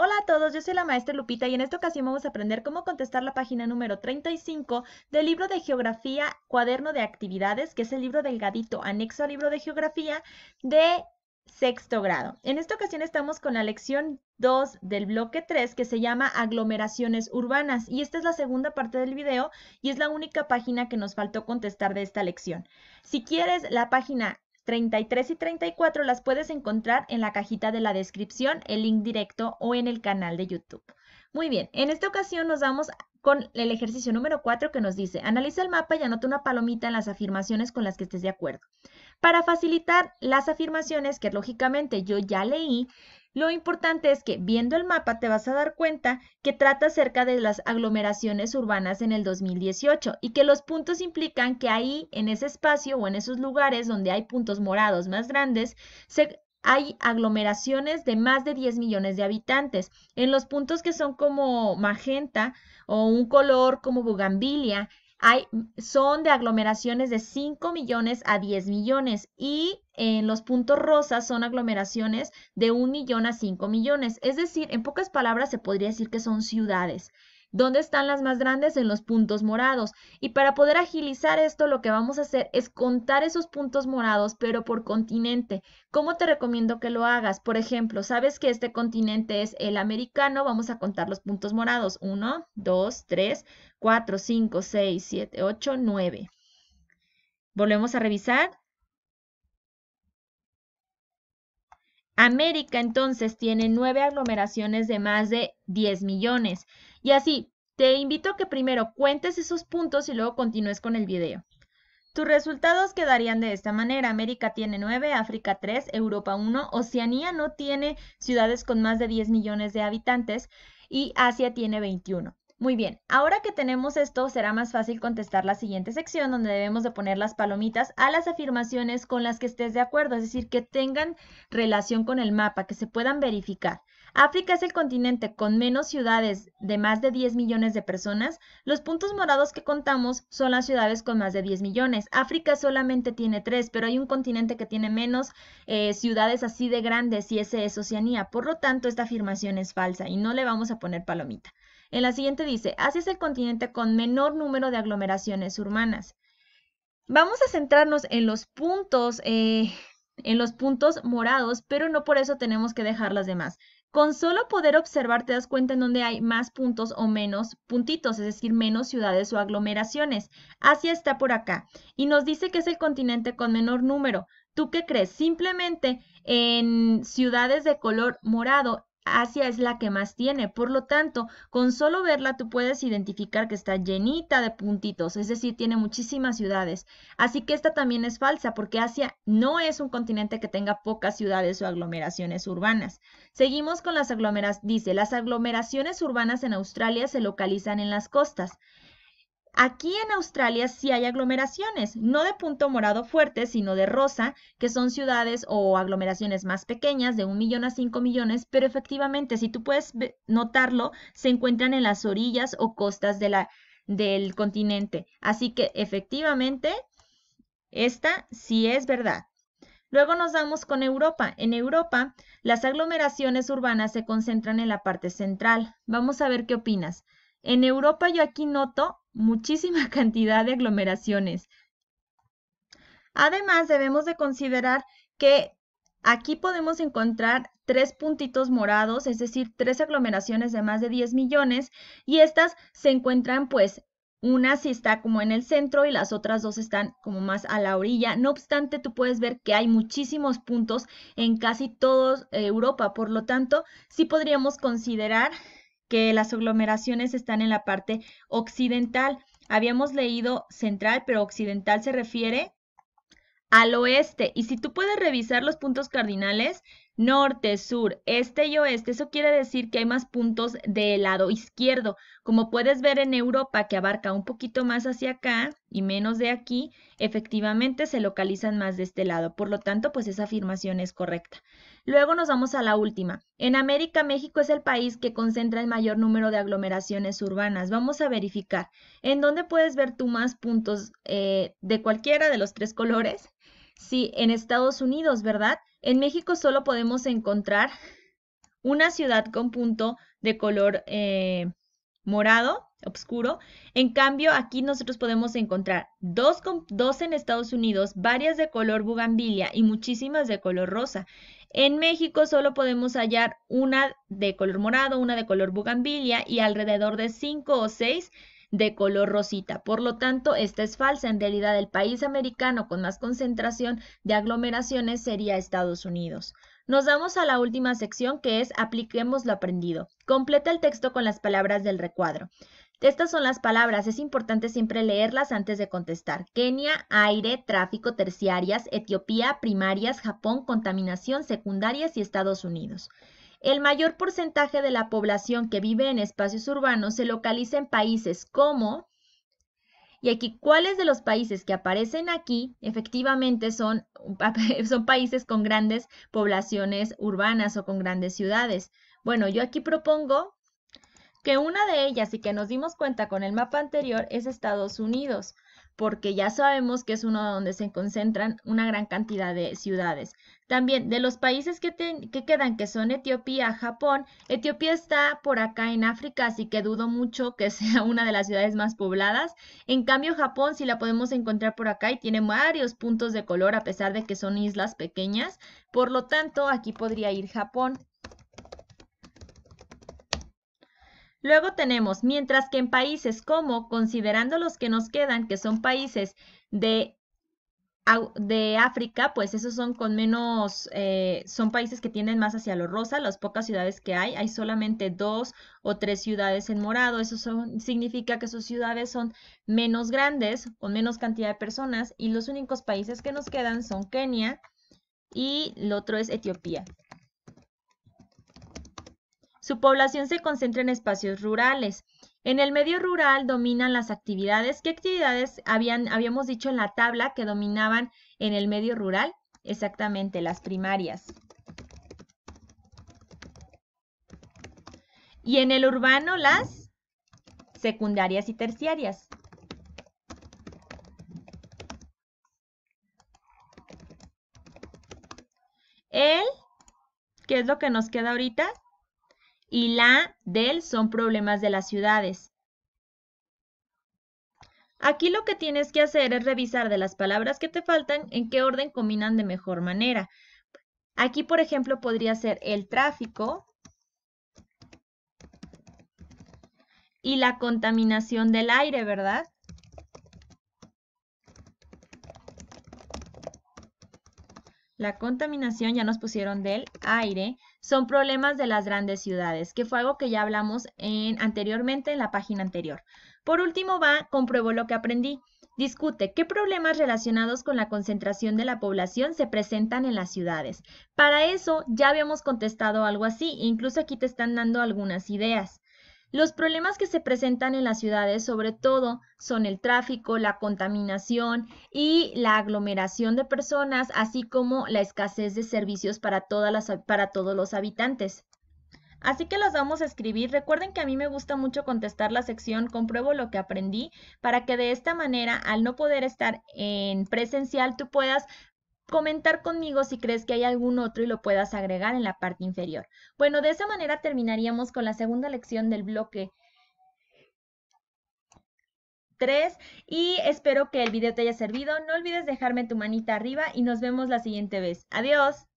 Hola a todos, yo soy la maestra Lupita y en esta ocasión vamos a aprender cómo contestar la página número 35 del libro de Geografía Cuaderno de Actividades, que es el libro delgadito anexo al libro de Geografía de sexto grado. En esta ocasión estamos con la lección 2 del bloque 3 que se llama aglomeraciones urbanas y esta es la segunda parte del video y es la única página que nos faltó contestar de esta lección. Si quieres la página 33 y 34 las puedes encontrar en la cajita de la descripción, el link directo o en el canal de YouTube. Muy bien, en esta ocasión nos vamos con el ejercicio número 4 que nos dice, analiza el mapa y anota una palomita en las afirmaciones con las que estés de acuerdo. Para facilitar las afirmaciones que lógicamente yo ya leí, lo importante es que viendo el mapa te vas a dar cuenta que trata acerca de las aglomeraciones urbanas en el 2018 y que los puntos implican que ahí, en ese espacio o en esos lugares donde hay puntos morados más grandes, hay aglomeraciones de más de 10 millones de habitantes. En los puntos que son como magenta o un color como bugambilia, hay, mm, son de aglomeraciones de 5 millones a 10 millones y en los puntos rosas son aglomeraciones de 1 millón a 5 millones. Es decir, en pocas palabras se podría decir que son ciudades. ¿Dónde están las más grandes? En los puntos morados. Y para poder agilizar esto, lo que vamos a hacer es contar esos puntos morados, pero por continente. ¿Cómo te recomiendo que lo hagas? Por ejemplo, sabes que este continente es el americano, vamos a contar los puntos morados. 1, 2, 3, 4, 5, 6, 7, 8, 9. Volvemos a revisar. América entonces tiene nueve aglomeraciones de más de 10 millones. Y así, te invito a que primero cuentes esos puntos y luego continúes con el video. Tus resultados quedarían de esta manera. América tiene 9, África 3, Europa 1, Oceanía no tiene ciudades con más de 10 millones de habitantes y Asia tiene 21. Muy bien, ahora que tenemos esto, será más fácil contestar la siguiente sección donde debemos de poner las palomitas a las afirmaciones con las que estés de acuerdo, es decir, que tengan relación con el mapa, que se puedan verificar. África es el continente con menos ciudades de más de 10 millones de personas. Los puntos morados que contamos son las ciudades con más de 10 millones. África solamente tiene tres, pero hay un continente que tiene menos eh, ciudades así de grandes y ese es Oceanía. Por lo tanto, esta afirmación es falsa y no le vamos a poner palomita. En la siguiente dice, Asia es el continente con menor número de aglomeraciones urbanas. Vamos a centrarnos en los puntos, eh, en los puntos morados, pero no por eso tenemos que dejar las demás. Con solo poder observar te das cuenta en dónde hay más puntos o menos puntitos, es decir, menos ciudades o aglomeraciones. Asia está por acá y nos dice que es el continente con menor número. ¿Tú qué crees? Simplemente en ciudades de color morado Asia es la que más tiene. Por lo tanto, con solo verla tú puedes identificar que está llenita de puntitos, es decir, tiene muchísimas ciudades. Así que esta también es falsa porque Asia no es un continente que tenga pocas ciudades o aglomeraciones urbanas. Seguimos con las aglomeraciones. Dice, las aglomeraciones urbanas en Australia se localizan en las costas. Aquí en Australia sí hay aglomeraciones, no de punto morado fuerte, sino de rosa, que son ciudades o aglomeraciones más pequeñas, de un millón a cinco millones, pero efectivamente, si tú puedes notarlo, se encuentran en las orillas o costas del continente. Así que efectivamente, esta sí es verdad. Luego nos damos con Europa. En Europa, las aglomeraciones urbanas se concentran en la parte central. Vamos a ver qué opinas. En Europa yo aquí noto muchísima cantidad de aglomeraciones. Además, debemos de considerar que aquí podemos encontrar tres puntitos morados, es decir, tres aglomeraciones de más de 10 millones, y estas se encuentran pues una si está como en el centro y las otras dos están como más a la orilla. No obstante, tú puedes ver que hay muchísimos puntos en casi toda eh, Europa. Por lo tanto, sí podríamos considerar que las aglomeraciones están en la parte occidental. Habíamos leído central, pero occidental se refiere al oeste. Y si tú puedes revisar los puntos cardinales, norte, sur, este y oeste, eso quiere decir que hay más puntos del lado izquierdo. Como puedes ver en Europa, que abarca un poquito más hacia acá y menos de aquí, efectivamente se localizan más de este lado. Por lo tanto, pues esa afirmación es correcta. Luego nos vamos a la última. En América, México es el país que concentra el mayor número de aglomeraciones urbanas. Vamos a verificar. ¿En dónde puedes ver tú más puntos eh, de cualquiera de los tres colores? Sí, en Estados Unidos, ¿verdad? En México solo podemos encontrar una ciudad con punto de color eh, morado, oscuro. En cambio, aquí nosotros podemos encontrar dos, dos en Estados Unidos, varias de color bugambilia y muchísimas de color rosa. En México solo podemos hallar una de color morado, una de color bugambilia y alrededor de cinco o seis de color rosita. Por lo tanto, esta es falsa. En realidad, el país americano con más concentración de aglomeraciones sería Estados Unidos. Nos damos a la última sección que es apliquemos lo aprendido. Completa el texto con las palabras del recuadro. Estas son las palabras, es importante siempre leerlas antes de contestar. Kenia, aire, tráfico, terciarias, Etiopía, primarias, Japón, contaminación, secundarias y Estados Unidos. El mayor porcentaje de la población que vive en espacios urbanos se localiza en países como... Y aquí, ¿cuáles de los países que aparecen aquí efectivamente son, son países con grandes poblaciones urbanas o con grandes ciudades? Bueno, yo aquí propongo que una de ellas y que nos dimos cuenta con el mapa anterior es Estados Unidos porque ya sabemos que es uno donde se concentran una gran cantidad de ciudades. También de los países que, quedan, que son Etiopía, Japón, Etiopía está por acá en África, así que dudo mucho que sea una de las ciudades más pobladas. En cambio, Japón sí la podemos encontrar por acá y tiene varios puntos de color a pesar de que son islas pequeñas. Por lo tanto, aquí podría ir Japón. Luego tenemos, mientras que en países como, considerando los que nos quedan, que son países de, de África, pues esos son con menos, eh, son países que tienen más hacia lo rosa, las pocas ciudades que hay, hay solamente dos o tres ciudades en morado, eso significa que sus ciudades son menos grandes, con menos cantidad de personas, y los únicos países que nos quedan son Kenia y el otro es Etiopía. Su población se concentra en espacios rurales. En el medio rural dominan las actividades. ¿Qué actividades habíamos dicho en la tabla que dominaban en el medio rural? Exactamente, las primarias. Y en el urbano, las secundarias y terciarias. El, ¿qué es lo que nos queda ahorita? y la del son problemas de las ciudades. Aquí lo que tienes que hacer es revisar de las palabras que te faltan en qué orden combinan de mejor manera. Aquí, por ejemplo, podría ser el tráfico y la contaminación del aire, ¿verdad? la contaminación, ya nos pusieron del aire, son problemas de las grandes ciudades, que fue algo que ya hablamos anteriormente en la página anterior. Por último va, compruebo lo que aprendí. Discute qué problemas relacionados con la concentración de la población se presentan en las ciudades. Para eso ya habíamos contestado algo así, incluso aquí te están dando algunas ideas. Los problemas que se presentan en las ciudades sobre todo son el tráfico, la contaminación y la aglomeración de personas, así como la escasez de servicios para, todas las, para todos los habitantes. Así que las vamos a escribir. Recuerden que a mí me gusta mucho contestar la sección Compruebo lo que aprendí para que de esta manera, al no poder estar en presencial, tú puedas comentar conmigo si crees que hay algún otro y lo puedas agregar en la parte inferior. Bueno, de esa manera terminaríamos con la segunda lección del bloque 3 y espero que el video te haya servido. No olvides dejarme tu manita arriba y nos vemos la siguiente vez. Adiós.